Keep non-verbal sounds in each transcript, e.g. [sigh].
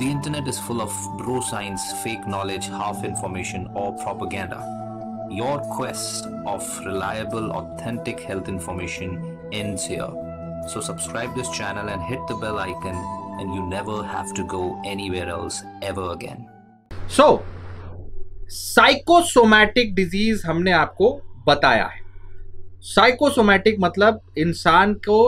The internet is full of bro science, fake knowledge, half information, or propaganda. Your quest of reliable, authentic health information ends here. So subscribe this channel and hit the bell icon and you never have to go anywhere else ever again. So, psychosomatic disease, हमने आपको बताया है psychosomatic मतलब इंसान को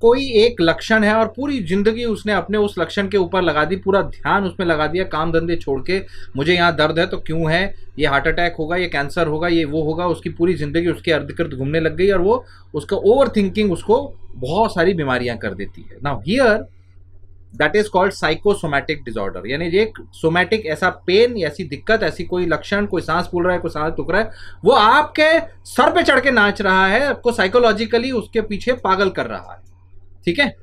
कोई एक लक्षण है और पूरी जिंदगी उसने अपने उस लक्षण के ऊपर लगा दी पूरा ध्यान उसमें लगा दिया काम धंधे छोड़ के मुझे यहाँ दर्द है तो क्यों है ये हार्ट अटैक होगा ये कैंसर होगा ये वो होगा उसकी पूरी जिंदगी उसके अर्धकृत घूमने लग गई और वो उसका ओवर थिंकिंग उसको बहुत सारी बीमारियां कर देती है now here that is called psychosomatic disorder यानी एक सोमैटिक ऐसा पेन ऐसी दिक्कत ऐसी कोई लक्षण कोई सांस फूल रहा है कोई सांस टुक रहा है वो आपके सर पे चढ़ के नाच रहा है आपको साइकोलॉजिकली उसके पीछे पागल कर रहा है ठीक है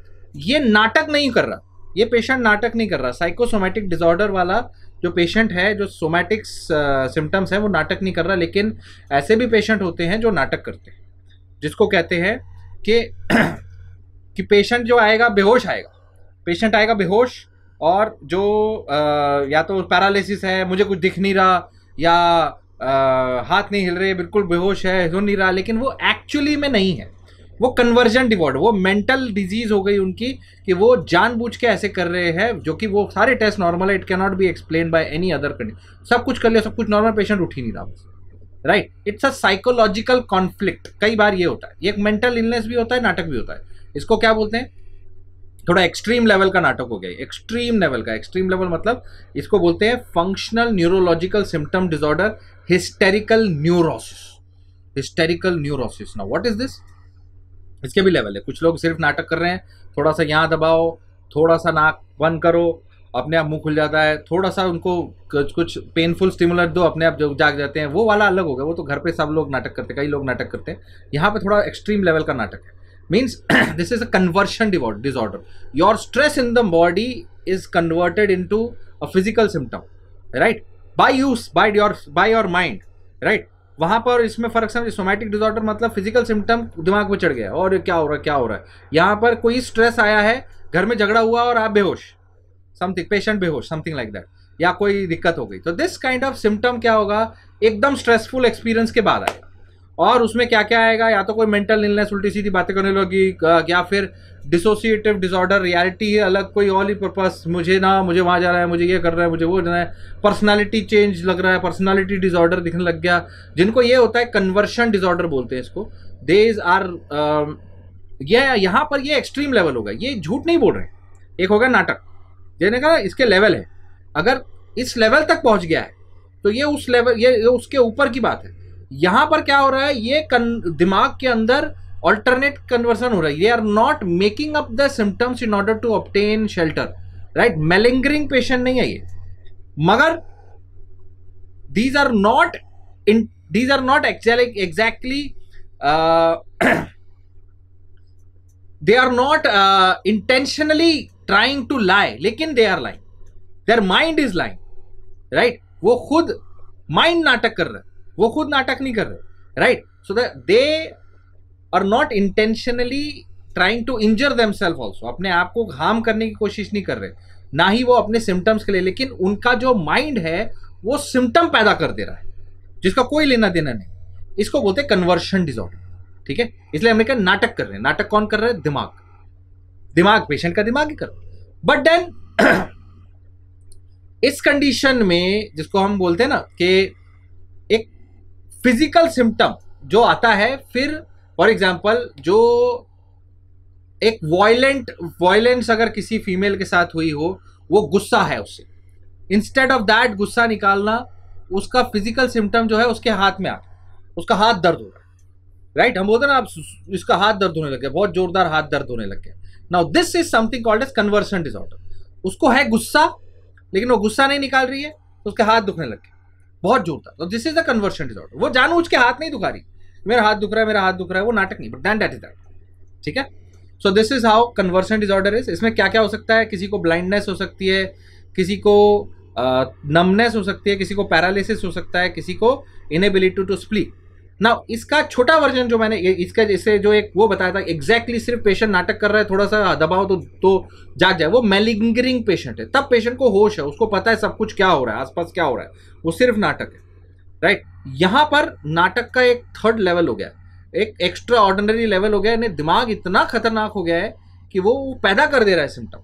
ये नाटक नहीं कर रहा ये पेशेंट नाटक नहीं कर रहा साइकोसोमेटिक डिसऑर्डर वाला जो पेशेंट है जो सोमैटिक्स सिम्टम्स हैं वो नाटक नहीं कर रहा लेकिन ऐसे भी पेशेंट होते हैं जो नाटक करते हैं जिसको कहते हैं कि [clears throat] कि पेशेंट जो आएगा बेहोश आएगा पेशेंट आएगा बेहोश और जो आ, या तो पैरालिसिस है मुझे कुछ दिख नहीं रहा या आ, हाथ नहीं हिल रहे बिल्कुल बेहोश है सुन नहीं रहा लेकिन वो एक्चुअली में नहीं है वो कन्वर्जन डिवॉर्ड वो मेंटल डिजीज हो गई उनकी कि वो जानबूझ के ऐसे कर रहे हैं जो कि वो सारे टेस्ट नॉर्मल है it can not be explain by any other condition सब कुछ कर लिया सब कुछ नॉर्मल पेशेंट उठ ही नहीं रहा बस right it's a psychological conflict कई बार ये होता है ये एक मेंटल इलनेस भी होता है नाटक भी होता है इसको क्या बोलते हैं थोड़ा एक्सट्रीम लेवल का नाटक हो गया एक्सट्रीम लेवल का एक्सट्रीम लेवल मतलब इसको बोलते हैं functional neurological symptom disorder hysterical neurosis hysterical neurosis now what is this इसके भी लेवल है कुछ लोग सिर्फ नाटक कर रहे हैं थोड़ा सा यहाँ दबाओ थोड़ा सा नाक बंद करो अपने आप मुंह खुल जाता है थोड़ा सा उनको कुछ कुछ पेनफुल स्टिमुलर दो अपने आप जो जाग जाते हैं वो वाला अलग हो गया वो तो घर पे सब लोग नाटक करते हैं कई लोग नाटक करते हैं यहाँ पे थोड़ा एक्सट्रीम लेवल का नाटक है means this is a conversion disorder your stress in the body is converted into a physical symptom right by use by your by your mind right वहाँ पर इसमें फ़र्क समझ सोमैटिक डिजॉर्डर मतलब physical symptom दिमाग में चढ़ गया और क्या हो रहा है क्या हो रहा है यहाँ पर कोई स्ट्रेस आया है घर में झगड़ा हुआ और आप बेहोश समथिंग पेशेंट बेहोश समथिंग लाइक दैट या कोई दिक्कत हो गई तो दिस काइंड ऑफ सिम्टम क्या होगा एकदम स्ट्रेसफुल एक्सपीरियंस के बाद आएगा और उसमें क्या क्या आएगा या तो कोई मेंटल इलनेस उल्टी सीधी बातें करने लगी या फिर डिसोसिएटिव डिसऑर्डर रियलिटी है अलग कोई ऑल ही पर्पस मुझे ना मुझे वहाँ जा रहा है मुझे ये कर रहा है मुझे वो जाना है पर्सनालिटी चेंज लग रहा है पर्सनालिटी डिसऑर्डर दिखने लग गया जिनको ये होता है कन्वर्शन डिसऑर्डर बोलते हैं इसको देज आर um, ये यहाँ पर ये एक्सट्रीम लेवल होगा ये झूठ नहीं बोल रहे एक होगा नाटक यानी का इसके लेवल है अगर इस लेवल तक पहुँच गया है तो ये उस लेवल ये उसके ऊपर की बात है यहां पर क्या हो रहा है ये दिमाग के अंदर ऑल्टरनेट कन्वर्सन हो रहा है they are not making up the symptoms in order to obtain shelter right malingering patient नहीं है ये मगर these are not in these are not exactly they are not intentionally trying to lie लेकिन they are lying their mind is lying right वो खुद mind नाटक कर रहा है वो खुद नाटक नहीं कर रहे right so that they are not intentionally trying to injure themself also अपने आप को हार्म करने की कोशिश नहीं कर रहे ना ही वो अपने सिम्टम्स के लिए लेकिन उनका जो माइंड है वो सिम्टम पैदा कर दे रहा है जिसका कोई लेना देना नहीं इसको बोलते हैं कन्वर्शन डिजॉर्डर ठीक है इसलिए हमने कहा नाटक कर रहे हैं नाटक कौन कर रहा है दिमाग दिमाग पेशेंट का दिमाग ही कर बट देन इस कंडीशन में जिसको हम बोलते हैं ना कि फिजिकल सिम्टम जो आता है फिर फॉर एग्जाम्पल जो एक वॉयलेंट वॉयलेंस अगर किसी फीमेल के साथ हुई हो वो गुस्सा है उससे इंस्टेड ऑफ दैट गुस्सा निकालना उसका फिजिकल सिम्टम जो है उसके हाथ में आ उसका हाथ दर्द हो रहा है राइट right? हम बोलते ना आप इसका हाथ दर्द होने लग गया बहुत जोरदार हाथ दर्द होने लग गया now this is something called as conversion disorder उसको है गुस्सा लेकिन वो गुस्सा नहीं निकाल रही है तो उसके हाथ दुखने लग गए बहुत जोरदार तो this is the conversion disorder वो जानू उसके हाथ नहीं दुखा रही मेरा हाथ दुख रहा है मेरा हाथ दुख रहा है वो नाटक नहीं but then that is that ठीक है so this is how conversion disorder is इसमें क्या क्या हो सकता है किसी को ब्लाइंडनेस हो सकती है किसी को नमनेस uh, हो सकती है किसी को पैरालिसिस हो सकता है किसी को इनएबिलिटी टू स्प्लीक ना इसका छोटा वर्जन जो मैंने इसका जैसे जो एक वो बताया था एग्जैक्टली exactly सिर्फ पेशेंट नाटक कर रहा है थोड़ा सा दबाव तो तो जाग जाए वो मेलिंगरिंग पेशेंट है तब पेशेंट को होश है उसको पता है सब कुछ क्या हो रहा है आसपास क्या हो रहा है वो सिर्फ नाटक है राइट right? यहाँ पर नाटक का एक थर्ड लेवल हो गया एक एक्स्ट्रा ऑर्डिनरी लेवल हो गया दिमाग इतना खतरनाक हो गया है कि वो पैदा कर दे रहा है symptom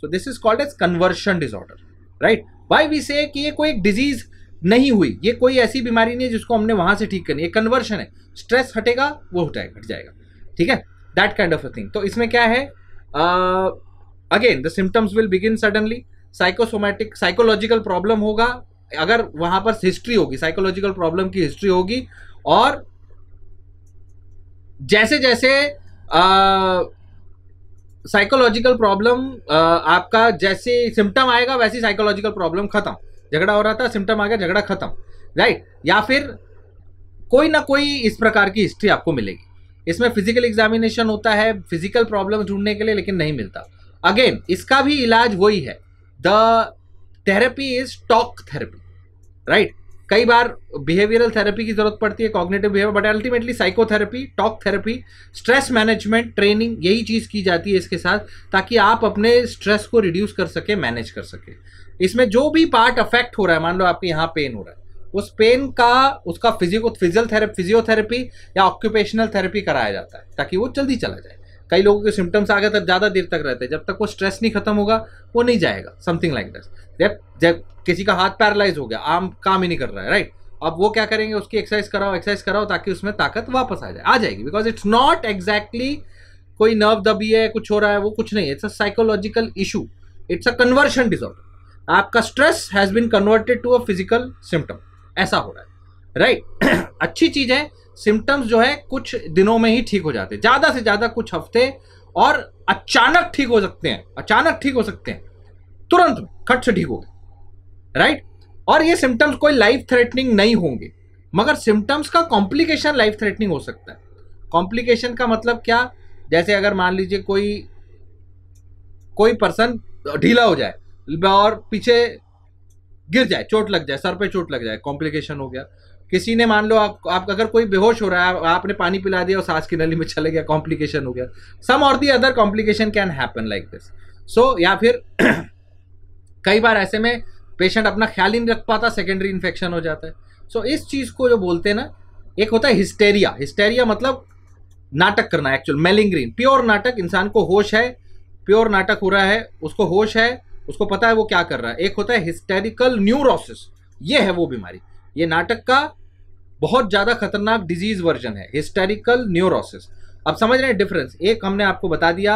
so this is called as conversion disorder right why we say कि ये कोई एक डिजीज़ नहीं हुई ये कोई ऐसी बीमारी नहीं है जिसको हमने वहां से ठीक करनी है कन्वर्शन है स्ट्रेस हटेगा वो हटाए हट जाएगा ठीक है that kind of a thing तो इसमें क्या है again the symptoms will begin suddenly psychosomatic psychological problem होगा अगर वहां पर हिस्ट्री होगी साइकोलॉजिकल प्रॉब्लम की हिस्ट्री होगी और जैसे जैसे साइकोलॉजिकल uh, प्रॉब्लम uh, आपका जैसे सिम्टम आएगा वैसे साइकोलॉजिकल प्रॉब्लम खत्म झगड़ा हो रहा था सिम्टम आ गया झगड़ा खत्म राइट या फिर कोई ना कोई इस प्रकार की हिस्ट्री आपको मिलेगी इसमें फिजिकल एग्जामिनेशन होता है फिजिकल प्रॉब्लम ढूंढने के लिए लेकिन नहीं मिलता अगेन इसका भी इलाज वही है the therapy is talk therapy right कई बार बिहेवियरल थेरेपी की जरूरत पड़ती है cognitive behaviour but ultimately psychotherapy talk therapy stress management training यही चीज़ की जाती है इसके साथ ताकि आप अपने स्ट्रेस को रिड्यूस कर सके मैनेज कर सके इसमें जो भी पार्ट अफेक्ट हो रहा है मान लो आपके यहाँ पेन हो रहा है उस पेन का उसका फिजिको फिजियल थेरेपी फिजियोथेरेपी या ऑक्यूपेशनल थेरेपी कराया जाता है ताकि वो जल्दी चला जाए कई लोगों के सिम्टम्स आ गए तब ज़्यादा देर तक रहते हैं जब तक वो स्ट्रेस नहीं खत्म होगा वो नहीं जाएगा समथिंग लाइक दस जब जब किसी का हाथ पैरालाइज हो गया आम काम ही नहीं कर रहा है राइट अब वो क्या करेंगे उसकी एक्सरसाइज कराओ एक्सरसाइज कराओ ताकि उसमें ताकत वापस आ जाए आ जाएगी बिकॉज इट्स नॉट एग्जैक्टली कोई नर्व दबी है कुछ हो रहा है वो कुछ नहीं है it's a psychological issue it's a conversion disorder आपका stress has been converted to a physical symptom ऐसा हो रहा है राइट right? [clears throat] अच्छी चीज़ है सिम्टम्स जो है कुछ दिनों में ही ठीक हो जाते हैं ज़्यादा से ज़्यादा कुछ हफ्ते और अचानक ठीक हो सकते हैं अचानक ठीक हो सकते हैं तुरंत खट से ठीक हो गए राइट और ये सिम्टम्स कोई लाइफ थ्रेटनिंग नहीं होंगे मगर सिम्टम्स का कॉम्प्लिकेशन लाइफ थ्रेटनिंग हो सकता है कॉम्प्लिकेशन का मतलब क्या जैसे अगर मान लीजिए कोई कोई पर्सन ढीला हो जाए और पीछे गिर जाए चोट लग जाए सर पे चोट लग जाए कॉम्प्लिकेशन हो गया किसी ने मान लो आप आप अगर कोई बेहोश हो रहा है आपने पानी पिला दिया और सांस की नली में चले गया कॉम्प्लिकेशन हो गया सम और the other complication can happen like this so या फिर [clears throat] कई बार ऐसे में पेशेंट अपना ख्याल ही नहीं रख पाता सेकेंडरी इन्फेक्शन हो जाता है सो so, इस चीज़ को जो बोलते हैं ना एक होता है हिस्टेरिया हिस्टेरिया मतलब नाटक करना एक्चुअल मेलिंग्रीन प्योर नाटक इंसान को होश है प्योर नाटक हो रहा है उसको होश है उसको पता है वो क्या कर रहा है एक होता है हिस्टेरिकल न्यूरोसिस ये है वो बीमारी ये नाटक का बहुत ज़्यादा खतरनाक डिजीज वर्जन है हिस्टेरिकल न्यूरोसिस अब समझ रहे हैं डिफरेंस एक हमने आपको बता दिया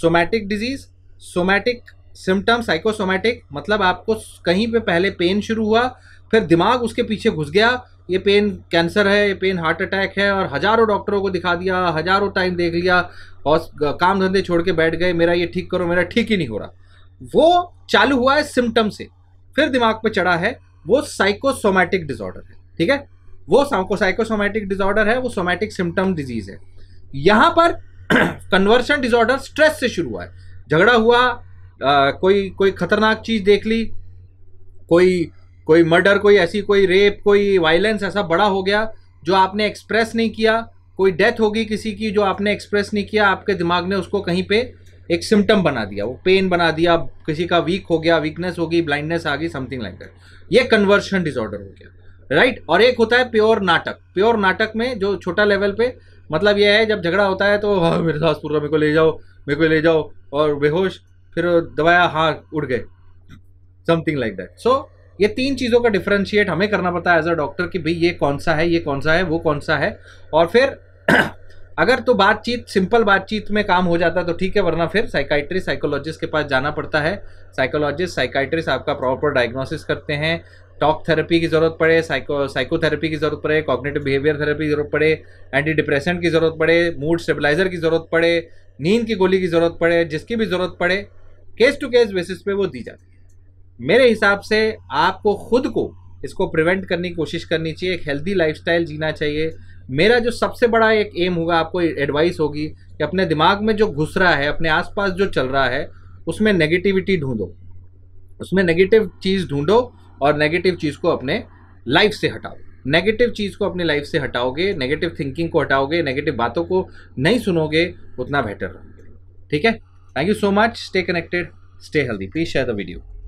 somatic disease somatic symptom psychosomatic मतलब आपको कहीं पे पहले पेन शुरू हुआ फिर दिमाग उसके पीछे घुस गया ये पेन कैंसर है ये पेन हार्ट अटैक है और हज़ारों डॉक्टरों को दिखा दिया हज़ारों टाइम देख लिया और काम धंधे छोड़ के बैठ गए मेरा ये ठीक करो मेरा ठीक ही नहीं हो रहा वो चालू हुआ है सिम्टम से फिर दिमाग पर चढ़ा है वो साइकोसोमैटिक डिसऑर्डर है ठीक है वो साइकोसोमैटिक डिसऑर्डर है वो सोमैटिक सिम्टम डिजीज है यहाँ पर कन्वर्सन डिसऑर्डर स्ट्रेस से शुरू हुआ है झगड़ा हुआ आ, कोई कोई खतरनाक चीज़ देख ली कोई कोई मर्डर कोई ऐसी कोई रेप कोई वायलेंस ऐसा बड़ा हो गया जो आपने एक्सप्रेस नहीं किया कोई डेथ होगी किसी की जो आपने एक्सप्रेस नहीं किया आपके दिमाग ने उसको कहीं पे एक सिम्टम बना दिया वो पेन बना दिया किसी का वीक हो गया वीकनेस हो गई ब्लाइंडनेस आ गई समथिंग लाइक दैट ये कन्वर्शन डिसऑर्डर हो गया राइट और एक होता है प्योर नाटक प्योर नाटक में जो छोटा लेवल पे मतलब यह है जब झगड़ा होता है तो हाँ मेरे सासपुर का मेरे को ले जाओ मेरे को ले जाओ और बेहोश फिर दबाया हाँ उड़ गए समथिंग लाइक दैट सो ये तीन चीज़ों का डिफ्रेंशिएट हमें करना पड़ता है एज अ डॉक्टर कि भाई ये कौन सा है ये कौन सा है वो कौन सा है और फिर अगर तो बातचीत सिंपल बातचीत में काम हो जाता तो ठीक है वरना फिर साइकाइट्री साइकोलॉजिस्ट के पास जाना पड़ता है साइकोलॉजिस्ट साइकाइट्रिस्ट आपका प्रॉपर डायग्नोसिस करते हैं टॉक थेरेपी की ज़रूरत पड़े साइको साइकोथेरेपी की ज़रूरत पड़े कॉग्नेटिव बिहेवियर थेरेपी की ज़रूरत पड़े एंटी डिप्रेशन की ज़रूरत पड़े मूड स्टेबलाइजर की ज़रूरत पड़े नींद की गोली की ज़रूरत पड़े जिसकी भी ज़रूरत पड़े केस टू केस बेसिस पे वो दी जाती है मेरे हिसाब से आपको खुद को इसको प्रिवेंट करने की कोशिश करनी चाहिए एक हेल्दी लाइफस्टाइल जीना चाहिए मेरा जो सबसे बड़ा एक एम होगा आपको एडवाइस होगी कि अपने दिमाग में जो घुस रहा है अपने आसपास जो चल रहा है उसमें नेगेटिविटी ढूंढो उसमें नेगेटिव चीज़ ढूंढो और नेगेटिव चीज़ को अपने लाइफ से हटाओ नेगेटिव चीज़ को अपने लाइफ से हटाओगे नेगेटिव थिंकिंग को हटाओगे नेगेटिव बातों को नहीं सुनोगे उतना बेटर रहोगे ठीक है thank you so much stay connected stay healthy please share the video